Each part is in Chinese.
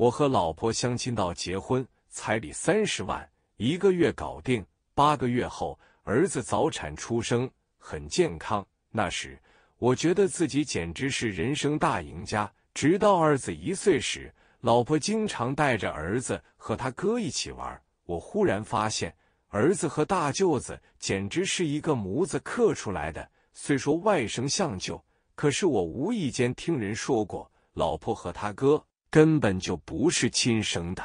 我和老婆相亲到结婚，彩礼三十万，一个月搞定。八个月后，儿子早产出生，很健康。那时我觉得自己简直是人生大赢家。直到儿子一岁时，老婆经常带着儿子和他哥一起玩，我忽然发现儿子和大舅子简直是一个模子刻出来的。虽说外甥像舅，可是我无意间听人说过，老婆和他哥。根本就不是亲生的。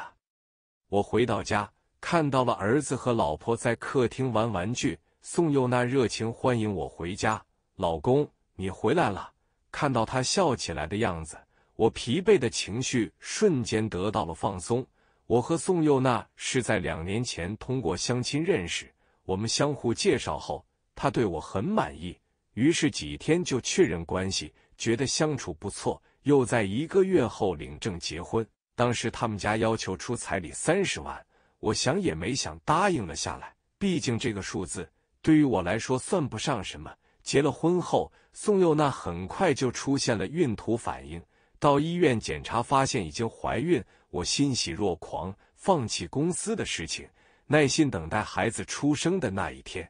我回到家，看到了儿子和老婆在客厅玩玩具。宋佑娜热情欢迎我回家：“老公，你回来了！”看到他笑起来的样子，我疲惫的情绪瞬间得到了放松。我和宋佑娜是在两年前通过相亲认识，我们相互介绍后，他对我很满意，于是几天就确认关系，觉得相处不错。又在一个月后领证结婚，当时他们家要求出彩礼三十万，我想也没想答应了下来。毕竟这个数字对于我来说算不上什么。结了婚后，宋幼娜很快就出现了孕吐反应，到医院检查发现已经怀孕，我欣喜若狂，放弃公司的事情，耐心等待孩子出生的那一天。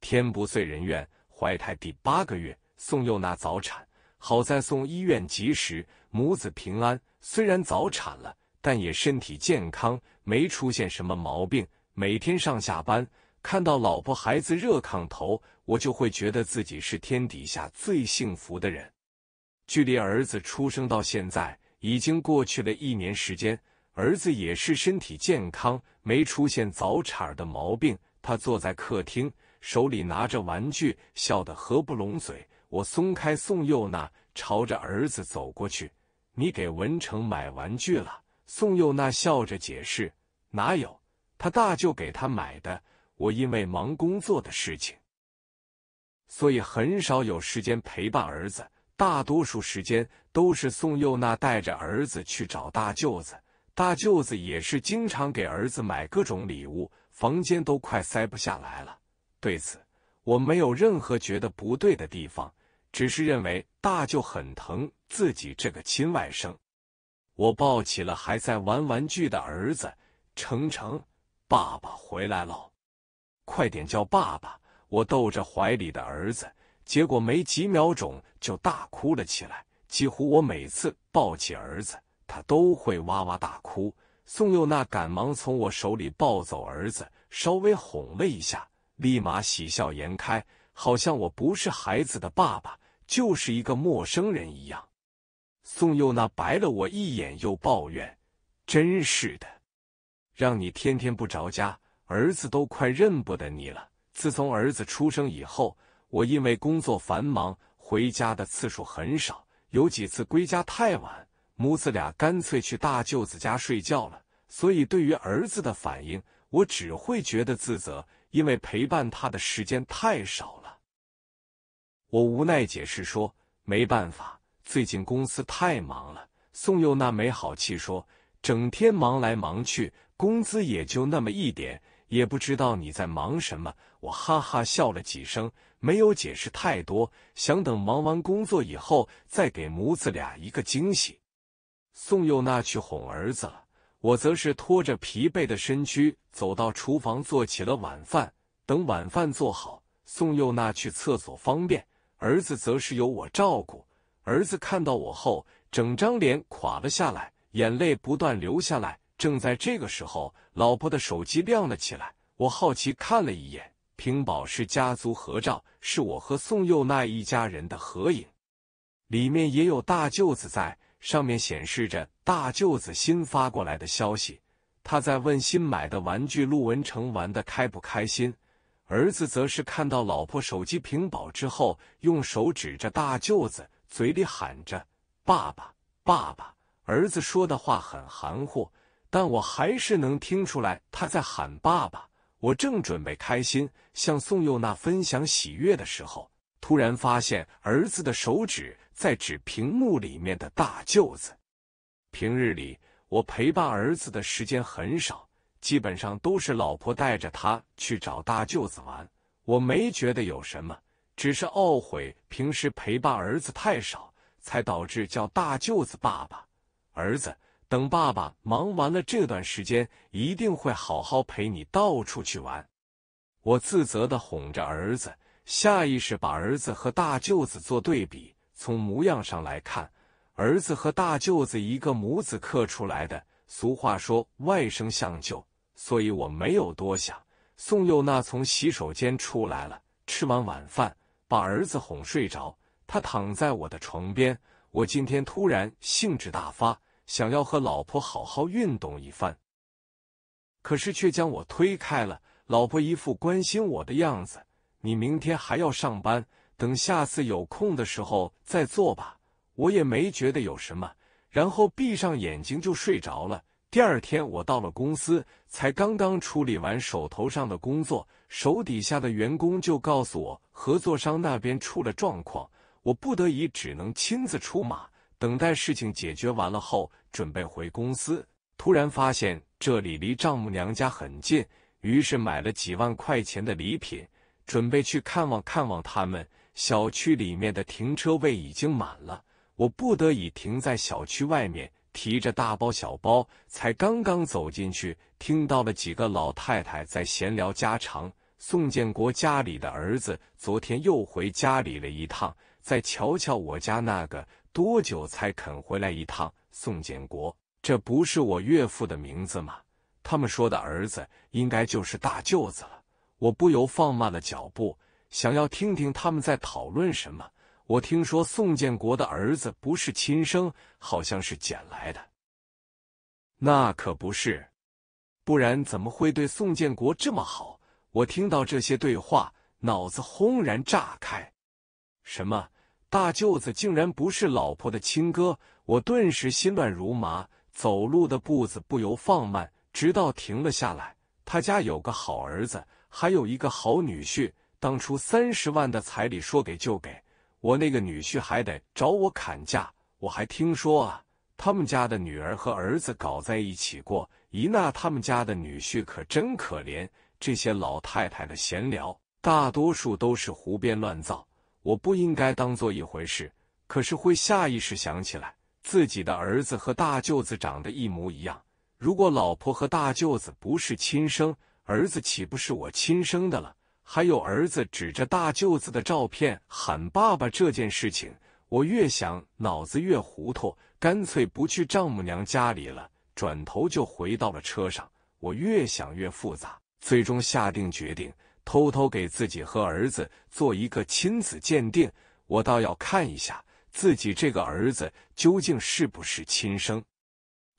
天不遂人愿，怀胎第八个月，宋幼娜早产。好在送医院及时，母子平安。虽然早产了，但也身体健康，没出现什么毛病。每天上下班，看到老婆孩子热炕头，我就会觉得自己是天底下最幸福的人。距离儿子出生到现在，已经过去了一年时间。儿子也是身体健康，没出现早产的毛病。他坐在客厅，手里拿着玩具，笑得合不拢嘴。我松开宋佑娜，朝着儿子走过去。“你给文成买玩具了？”宋佑娜笑着解释，“哪有，他大舅给他买的。我因为忙工作的事情，所以很少有时间陪伴儿子。大多数时间都是宋佑娜带着儿子去找大舅子，大舅子也是经常给儿子买各种礼物，房间都快塞不下来了。对此，我没有任何觉得不对的地方。”只是认为大舅很疼自己这个亲外甥。我抱起了还在玩玩具的儿子，成成，爸爸回来喽！快点叫爸爸！我逗着怀里的儿子，结果没几秒钟就大哭了起来。几乎我每次抱起儿子，他都会哇哇大哭。宋幼娜赶忙从我手里抱走儿子，稍微哄了一下，立马喜笑颜开，好像我不是孩子的爸爸。就是一个陌生人一样。宋佑那白了我一眼，又抱怨：“真是的，让你天天不着家，儿子都快认不得你了。自从儿子出生以后，我因为工作繁忙，回家的次数很少。有几次归家太晚，母子俩干脆去大舅子家睡觉了。所以对于儿子的反应，我只会觉得自责，因为陪伴他的时间太少了。”我无奈解释说：“没办法，最近公司太忙了。”宋幼娜没好气说：“整天忙来忙去，工资也就那么一点，也不知道你在忙什么。”我哈哈笑了几声，没有解释太多，想等忙完工作以后再给母子俩一个惊喜。宋幼娜去哄儿子了，我则是拖着疲惫的身躯走到厨房做起了晚饭。等晚饭做好，宋幼娜去厕所方便。儿子则是由我照顾。儿子看到我后，整张脸垮了下来，眼泪不断流下来。正在这个时候，老婆的手机亮了起来，我好奇看了一眼，屏保是家族合照，是我和宋幼奈一家人的合影，里面也有大舅子在。上面显示着大舅子新发过来的消息，他在问新买的玩具陆文成玩的开不开心。儿子则是看到老婆手机屏保之后，用手指着大舅子，嘴里喊着“爸爸，爸爸”。儿子说的话很含糊，但我还是能听出来他在喊爸爸。我正准备开心向宋佑娜分享喜悦的时候，突然发现儿子的手指在指屏幕里面的大舅子。平日里，我陪伴儿子的时间很少。基本上都是老婆带着他去找大舅子玩，我没觉得有什么，只是懊悔平时陪伴儿子太少，才导致叫大舅子爸爸、儿子。等爸爸忙完了这段时间，一定会好好陪你到处去玩。我自责的哄着儿子，下意识把儿子和大舅子做对比。从模样上来看，儿子和大舅子一个模子刻出来的。俗话说，外甥像舅。所以我没有多想，宋幼娜从洗手间出来了，吃完晚饭，把儿子哄睡着，她躺在我的床边。我今天突然兴致大发，想要和老婆好好运动一番，可是却将我推开了。老婆一副关心我的样子：“你明天还要上班，等下次有空的时候再做吧。”我也没觉得有什么，然后闭上眼睛就睡着了。第二天，我到了公司，才刚刚处理完手头上的工作，手底下的员工就告诉我，合作商那边出了状况，我不得已只能亲自出马。等待事情解决完了后，准备回公司。突然发现这里离丈母娘家很近，于是买了几万块钱的礼品，准备去看望看望他们。小区里面的停车位已经满了，我不得已停在小区外面。提着大包小包，才刚刚走进去，听到了几个老太太在闲聊家常。宋建国家里的儿子昨天又回家里了一趟，再瞧瞧我家那个，多久才肯回来一趟？宋建国，这不是我岳父的名字吗？他们说的儿子，应该就是大舅子了。我不由放慢了脚步，想要听听他们在讨论什么。我听说宋建国的儿子不是亲生，好像是捡来的。那可不是，不然怎么会对宋建国这么好？我听到这些对话，脑子轰然炸开。什么大舅子竟然不是老婆的亲哥？我顿时心乱如麻，走路的步子不由放慢，直到停了下来。他家有个好儿子，还有一个好女婿。当初三十万的彩礼说给就给。我那个女婿还得找我砍价，我还听说啊，他们家的女儿和儿子搞在一起过。一娜他们家的女婿可真可怜。这些老太太的闲聊，大多数都是胡编乱造，我不应该当做一回事，可是会下意识想起来自己的儿子和大舅子长得一模一样。如果老婆和大舅子不是亲生，儿子岂不是我亲生的了？还有儿子指着大舅子的照片喊爸爸这件事情，我越想脑子越糊涂，干脆不去丈母娘家里了，转头就回到了车上。我越想越复杂，最终下定决定，偷偷给自己和儿子做一个亲子鉴定，我倒要看一下自己这个儿子究竟是不是亲生。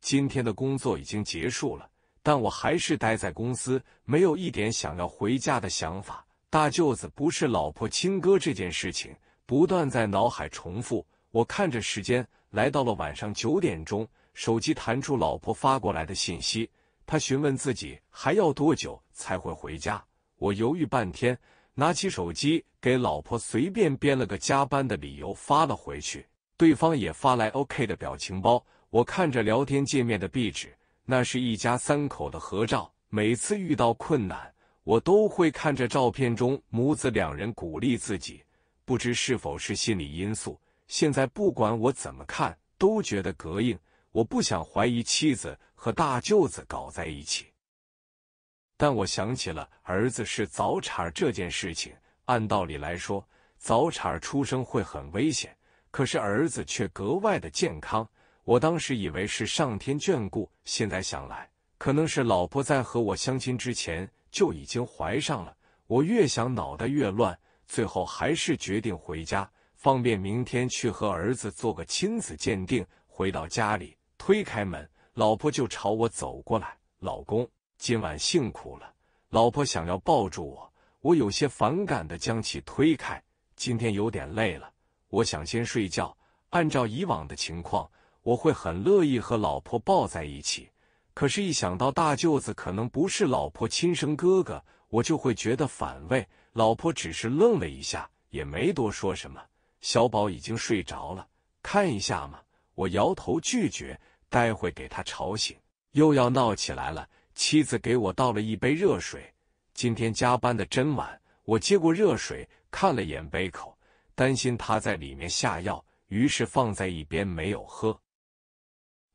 今天的工作已经结束了。但我还是待在公司，没有一点想要回家的想法。大舅子不是老婆亲哥这件事情，不断在脑海重复。我看着时间，来到了晚上九点钟，手机弹出老婆发过来的信息，他询问自己还要多久才会回家。我犹豫半天，拿起手机给老婆随便编了个加班的理由发了回去，对方也发来 OK 的表情包。我看着聊天界面的壁纸。那是一家三口的合照，每次遇到困难，我都会看着照片中母子两人鼓励自己，不知是否是心理因素。现在不管我怎么看，都觉得膈应。我不想怀疑妻子和大舅子搞在一起，但我想起了儿子是早产这件事情。按道理来说，早产出生会很危险，可是儿子却格外的健康。我当时以为是上天眷顾，现在想来，可能是老婆在和我相亲之前就已经怀上了。我越想脑袋越乱，最后还是决定回家，方便明天去和儿子做个亲子鉴定。回到家里，推开门，老婆就朝我走过来：“老公，今晚辛苦了。”老婆想要抱住我，我有些反感的将其推开：“今天有点累了，我想先睡觉。”按照以往的情况。我会很乐意和老婆抱在一起，可是，一想到大舅子可能不是老婆亲生哥哥，我就会觉得反胃。老婆只是愣了一下，也没多说什么。小宝已经睡着了，看一下嘛。我摇头拒绝，待会给他吵醒，又要闹起来了。妻子给我倒了一杯热水，今天加班的真晚。我接过热水，看了眼杯口，担心他在里面下药，于是放在一边没有喝。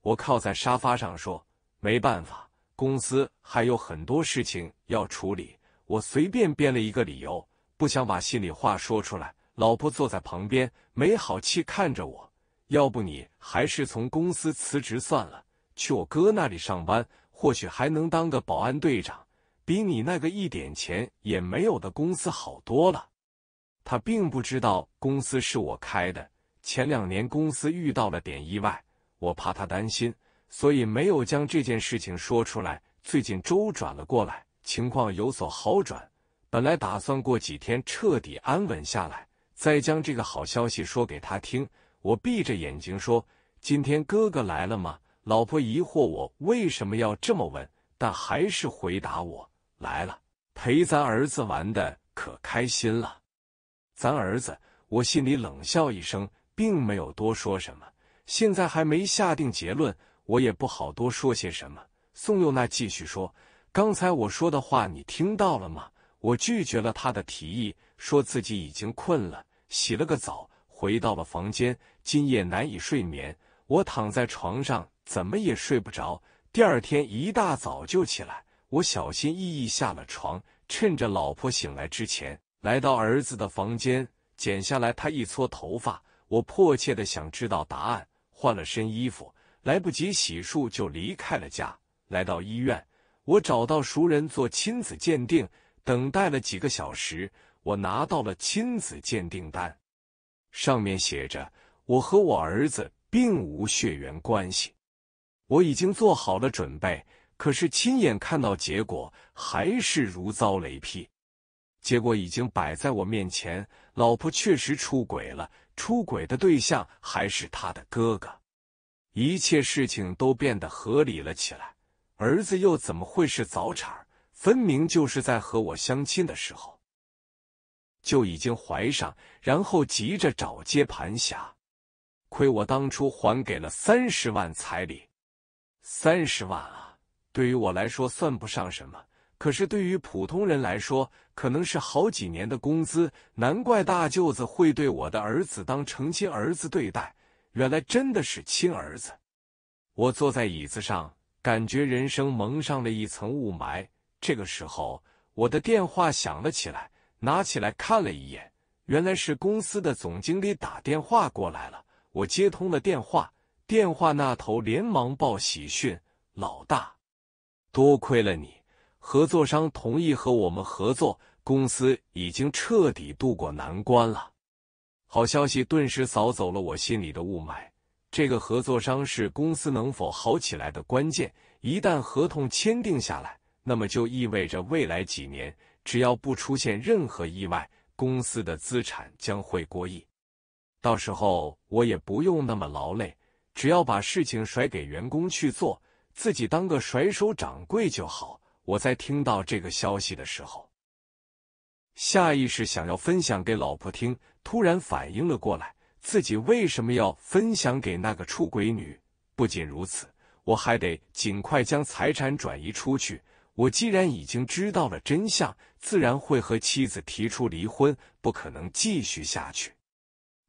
我靠在沙发上说：“没办法，公司还有很多事情要处理。”我随便编了一个理由，不想把心里话说出来。老婆坐在旁边，没好气看着我：“要不你还是从公司辞职算了，去我哥那里上班，或许还能当个保安队长，比你那个一点钱也没有的公司好多了。”他并不知道公司是我开的，前两年公司遇到了点意外。我怕他担心，所以没有将这件事情说出来。最近周转了过来，情况有所好转。本来打算过几天彻底安稳下来，再将这个好消息说给他听。我闭着眼睛说：“今天哥哥来了吗？”老婆疑惑我为什么要这么问，但还是回答我：“来了，陪咱儿子玩的可开心了。”咱儿子，我心里冷笑一声，并没有多说什么。现在还没下定结论，我也不好多说些什么。宋佑娜继续说：“刚才我说的话你听到了吗？我拒绝了他的提议，说自己已经困了，洗了个澡，回到了房间。今夜难以睡眠，我躺在床上怎么也睡不着。第二天一大早就起来，我小心翼翼下了床，趁着老婆醒来之前，来到儿子的房间，剪下来他一撮头发。我迫切的想知道答案。”换了身衣服，来不及洗漱就离开了家，来到医院。我找到熟人做亲子鉴定，等待了几个小时，我拿到了亲子鉴定单，上面写着我和我儿子并无血缘关系。我已经做好了准备，可是亲眼看到结果还是如遭雷劈。结果已经摆在我面前。老婆确实出轨了，出轨的对象还是他的哥哥，一切事情都变得合理了起来。儿子又怎么会是早产？分明就是在和我相亲的时候就已经怀上，然后急着找接盘侠。亏我当初还给了三十万彩礼，三十万啊，对于我来说算不上什么。可是对于普通人来说，可能是好几年的工资。难怪大舅子会对我的儿子当成亲儿子对待，原来真的是亲儿子。我坐在椅子上，感觉人生蒙上了一层雾霾。这个时候，我的电话响了起来，拿起来看了一眼，原来是公司的总经理打电话过来了。我接通了电话，电话那头连忙报喜讯：“老大，多亏了你。”合作商同意和我们合作，公司已经彻底渡过难关了。好消息顿时扫走了我心里的雾霾。这个合作商是公司能否好起来的关键。一旦合同签订下来，那么就意味着未来几年只要不出现任何意外，公司的资产将会过亿。到时候我也不用那么劳累，只要把事情甩给员工去做，自己当个甩手掌柜就好。我在听到这个消息的时候，下意识想要分享给老婆听，突然反应了过来，自己为什么要分享给那个出轨女？不仅如此，我还得尽快将财产转移出去。我既然已经知道了真相，自然会和妻子提出离婚，不可能继续下去。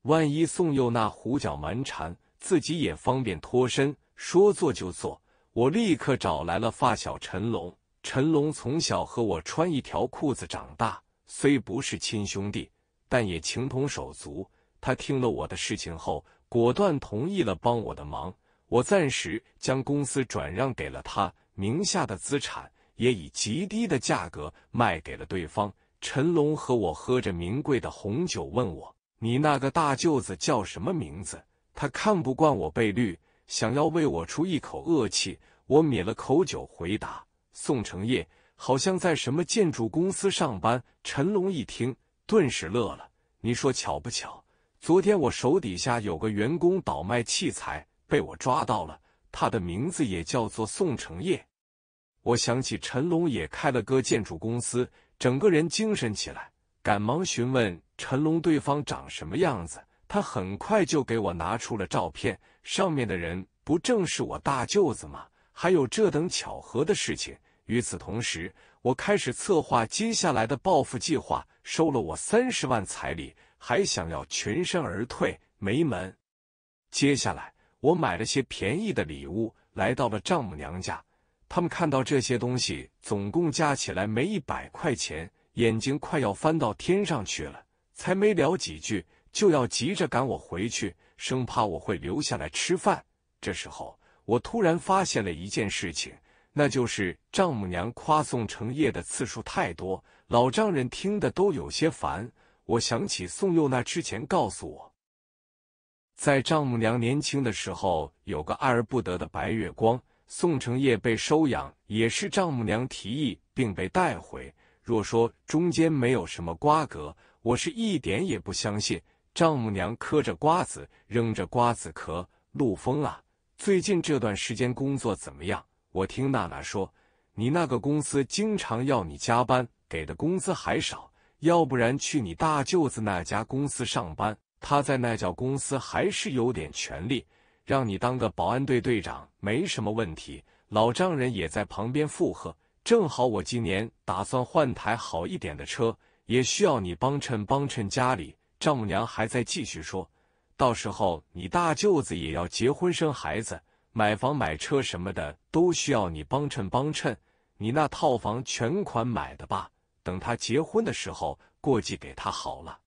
万一宋幼娜胡搅蛮缠，自己也方便脱身。说做就做，我立刻找来了发小陈龙。陈龙从小和我穿一条裤子长大，虽不是亲兄弟，但也情同手足。他听了我的事情后，果断同意了帮我的忙。我暂时将公司转让给了他，名下的资产也以极低的价格卖给了对方。陈龙和我喝着名贵的红酒，问我：“你那个大舅子叫什么名字？”他看不惯我被绿，想要为我出一口恶气。我抿了口酒，回答。宋成业好像在什么建筑公司上班。陈龙一听，顿时乐了。你说巧不巧？昨天我手底下有个员工倒卖器材，被我抓到了。他的名字也叫做宋成业。我想起陈龙也开了个建筑公司，整个人精神起来，赶忙询问陈龙对方长什么样子。他很快就给我拿出了照片，上面的人不正是我大舅子吗？还有这等巧合的事情！与此同时，我开始策划接下来的报复计划。收了我三十万彩礼，还想要全身而退，没门！接下来，我买了些便宜的礼物，来到了丈母娘家。他们看到这些东西，总共加起来没一百块钱，眼睛快要翻到天上去了。才没聊几句，就要急着赶我回去，生怕我会留下来吃饭。这时候，我突然发现了一件事情。那就是丈母娘夸宋承业的次数太多，老丈人听的都有些烦。我想起宋佑那之前告诉我，在丈母娘年轻的时候有个爱而不得的白月光，宋承业被收养也是丈母娘提议并被带回。若说中间没有什么瓜葛，我是一点也不相信。丈母娘嗑着瓜子，扔着瓜子壳。陆风啊，最近这段时间工作怎么样？我听娜娜说，你那个公司经常要你加班，给的工资还少。要不然去你大舅子那家公司上班，他在那家公司还是有点权利，让你当个保安队队长没什么问题。老丈人也在旁边附和，正好我今年打算换台好一点的车，也需要你帮衬帮衬家里。丈母娘还在继续说，到时候你大舅子也要结婚生孩子。买房买车什么的都需要你帮衬帮衬。你那套房全款买的吧？等他结婚的时候过继给他好了。